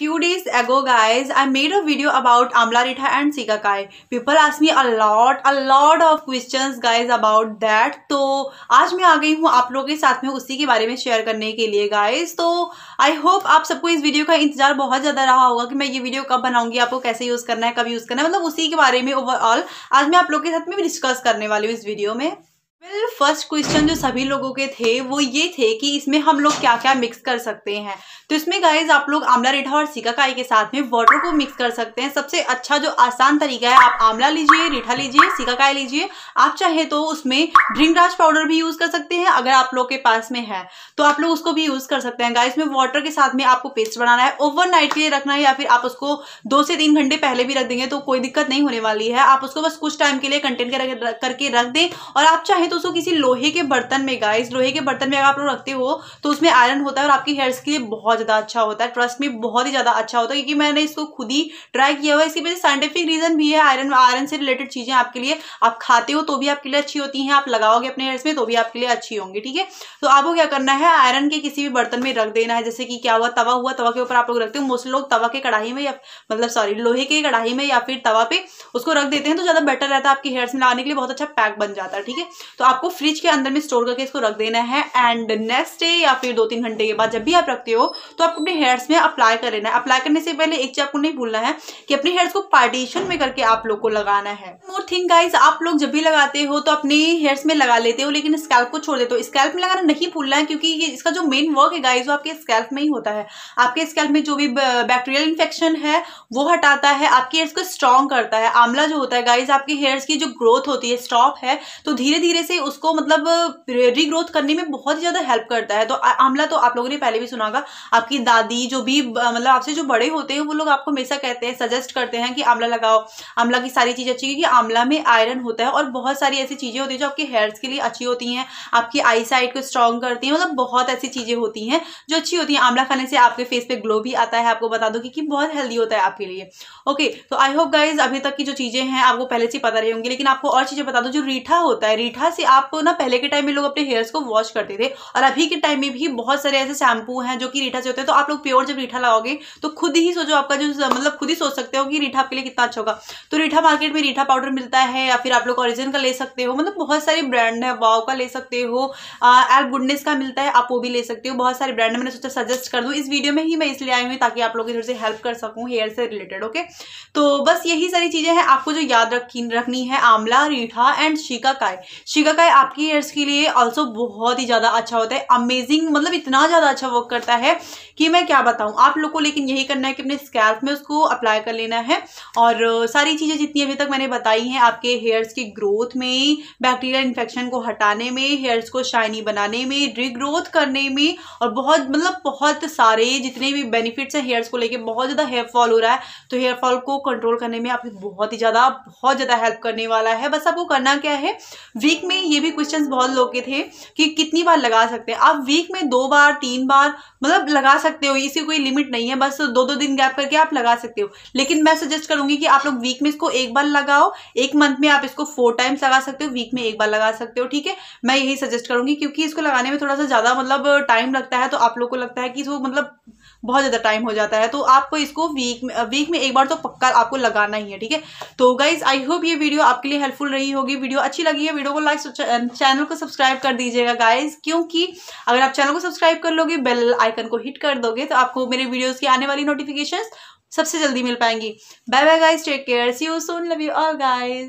few days ago guys i made a video about amla ritha and sikakai people ask me a lot a lot of questions guys about that तो आज मैं आ गई हूँ आप लोगों के साथ में उसी के बारे में शेयर करने के लिए guys तो आई होप आप सबको इस वीडियो का इंतजार बहुत ज़्यादा रहा होगा कि मैं ये वीडियो कब बनाऊंगी आपको कैसे यूज़ करना है कब यूज़ करना है मतलब उसी के बारे में ओवरऑल आज मैं आप लोगों के साथ में डिस्कस करने वाली हूँ इस वीडियो में फर्स्ट क्वेश्चन जो सभी लोगों के थे वो ये थे कि इसमें हम लोग क्या क्या मिक्स कर सकते हैं तो इसमें गाइज आप लोग आमला रेठा और सीकाकाई के साथ में वाटर को मिक्स कर सकते हैं सबसे अच्छा जो आसान तरीका है आप आमला लीजिए रीठा लीजिए सीकाकाई लीजिए आप चाहे तो उसमें ड्रिंक राश पाउडर भी यूज़ कर सकते हैं अगर आप लोग के पास में है तो आप लोग उसको भी यूज़ कर सकते हैं गाइज में वाटर के साथ में आपको पेस्ट बनाना है ओवर नाइट के लिए रखना है या फिर आप उसको दो से तीन घंटे पहले भी रख देंगे तो कोई दिक्कत नहीं होने वाली है आप उसको बस कुछ टाइम के लिए कंटेन करके रख दें और आप चाहे तो उसको किसी लोहे के बर्तन में गाइस लोहे के बर्तन में अगर आप लोग रखते हो तो उसमें आयरन होता है और आपकी हेयर्स के लिए बहुत ज़्यादा अच्छा होता है ट्रस्ट में बहुत ही ज़्यादा अच्छा होता है क्योंकि मैंने इसको खुद ही ट्राई किया हुआ है इसकी वजह साइंटिफिक रीज़न भी है आयरन आयरन से रिलेटेड चीज़ें आपके लिए आप खाते हो तो भी आपके लिए अच्छी होती है आप लगाओगे अपने हेयर्स में तो भी आपके लिए अच्छी होंगी ठीक है तो आपको क्या करना है आयरन के किसी भी बर्तन में रख देना है जैसे कि क्या हुआ तवा हुआ तवा के ऊपर आप लोग रखते हो मोस्टली लोग तवा के कढ़ाई में या मतलब सॉरी लोहे के कढ़ाई में या फिर तवा पे उसको रख देते हैं तो ज़्यादा बेटर रहता है आपकी हेयर्स में लगाने के लिए बहुत अच्छा पैक बन जाता है ठीक है तो आपको फ्रिज के अंदर में स्टोर करके इसको रख देना है एंड नेक्स्ट डे या फिर दो तीन घंटे के बाद जब भी आप रखते हो तो आपको अपने हेयर्स में अप्लाई कर लेना है अप्लाई करने से पहले एक चीज आपको नहीं भूलना है कि अपने हेयर्स को पार्टीशन में करके आप लोग को लगाना है मोर थिंग गाइज आप लोग जब भी लगाते हो तो अपने हेयर्स में लगा लेते हो लेकिन स्कैल्प को छोड़ देते हो स्कैल्प में लगाना नहीं भूलना है क्योंकि इसका जो मेन वर्क है गाइज वो आपके स्कैल्प में ही होता है आपके स्कैल्प में जो भी बैक्टीरियल इन्फेक्शन है वो हटाता है आपके हेयर्स को स्ट्रॉन्ग करता है आमला जो होता है गाइज आपके हेयर्स की जो ग्रोथ होती है स्टॉप है तो धीरे धीरे से उसको मतलब रीग्रोथ करने में बहुत ही ज़्यादा हेल्प करता है तो आंवला तो आप लोगों ने पहले भी सुना होगा आपकी दादी जो भी मतलब आपसे जो बड़े होते हैं वो लोग आपको हमेशा कहते हैं सजेस्ट करते हैं कि आंवला लगाओ आंवला की सारी चीज़ अच्छी क्योंकि आंवला में आयरन होता है और बहुत सारी ऐसी चीज़ें होती हैं जो आपके हेयर्स के लिए अच्छी होती हैं आपकी आई साइड को स्ट्रॉन्ग करती हैं मतलब बहुत ऐसी चीज़ें होती हैं जो अच्छी होती हैं आंवला खाने से आपके फेस पे ग्लो भी आता है आपको बता दो क्योंकि बहुत हेल्दी होता है आपके लिए ओके तो आई होप गाइज अभी तक की जो चीज़ें हैं आपको पहले से पता रही होंगी लेकिन आपको और चीज़ें बता दो जो रीठा होता है रीठा से से आप ना पहले के टाइम में लोग अपने हेयर्स को वॉश करते थे और अभी के टाइम में भी बहुत सारे ऐसे शैम्पू हैं जो कि रीठा से होते हैं तो आप लोग प्योर जब रीठा लगाओगे तो खुद ही सोचो आपका जो मतलब खुद ही सोच सकते हो कि रीठा आपके लिए कितना अच्छा होगा तो रीठा मार्केट में रीठा पाउडर मिलता है या फिर आप लोग ऑरिजिन का ले सकते हो मतलब बहुत सारे ब्रांड है वाव का ले सकते हो एल गुडनेस का मिलता है आप वो भी ले सकते हो बहुत सारे ब्रांड मैंने सोचा सजेस्ट कर दूँ इस वीडियो में ही मैं इसलिए आई हूँ ताकि आप लोग इधर से हेल्प कर सकूँ हेयर से रिलेटेड ओके तो बस यही सारी चीज़ें हैं आपको जो याद रखी रखनी है आंवला रीठा एंड शिकाकाय शिका शीला का आपकी हेयर्स के लिए ऑल्सो बहुत ही ज़्यादा अच्छा होता है अमेजिंग मतलब इतना ज़्यादा अच्छा वर्क करता है कि मैं क्या बताऊँ आप लोग को लेकिन यही करना है कि अपने स्कैल्प में उसको अप्लाई कर लेना है और uh, सारी चीज़ें जितनी अभी तक मैंने बताई हैं आपके हेयर्स की ग्रोथ में बैक्टीरिया इन्फेक्शन को हटाने में हेयर्स को शाइनी बनाने में रिग्रोथ करने में और बहुत मतलब बहुत सारे जितने भी बेनिफिट्स हैं हेयर्स को लेकर बहुत ज़्यादा हेयर फॉल हो रहा है तो हेयर फॉल को कंट्रोल करने में आपकी बहुत ही ज़्यादा बहुत ज़्यादा हेल्प करने वाला है बस आपको करना क्या है वीक में ये भी क्वेश्चंस बहुत लोग के थे कि कितनी बार लगा सकते हैं आप वीक में दो बार तीन बार मतलब लगा सकते हो इसी कोई लिमिट नहीं है बस दो दो दिन गैप करके आप लगा सकते हो लेकिन मैं सजेस्ट करूंगी कि आप लोग वीक में इसको एक बार लगाओ एक मंथ में आप इसको फोर टाइम्स लगा सकते हो वीक में एक बार लगा सकते हो ठीक है मैं यही सजेस्ट करूंगी क्योंकि इसको लगाने में थोड़ा सा ज़्यादा मतलब टाइम लगता है तो आप लोग को लगता है कि इसको मतलब बहुत ज़्यादा टाइम हो जाता है तो आपको इसको वीक में वीक में एक बार तो पक्का आपको लगाना ही है ठीक है तो गाइज आई होप ये वीडियो आपके लिए हेल्पफुल रही होगी वीडियो अच्छी लगी है वीडियो को लाइक चैनल तो अं, को सब्सक्राइब कर दीजिएगा गाइज क्योंकि अगर आप चैनल को सब्सक्राइब कर लोगे बेल आइकन को हिट कर दोगे तो आपको मेरे वीडियोज की आने वाली नोटिफिकेशन सबसे जल्दी मिल पाएंगी bye bye guys take care see you soon love you all guys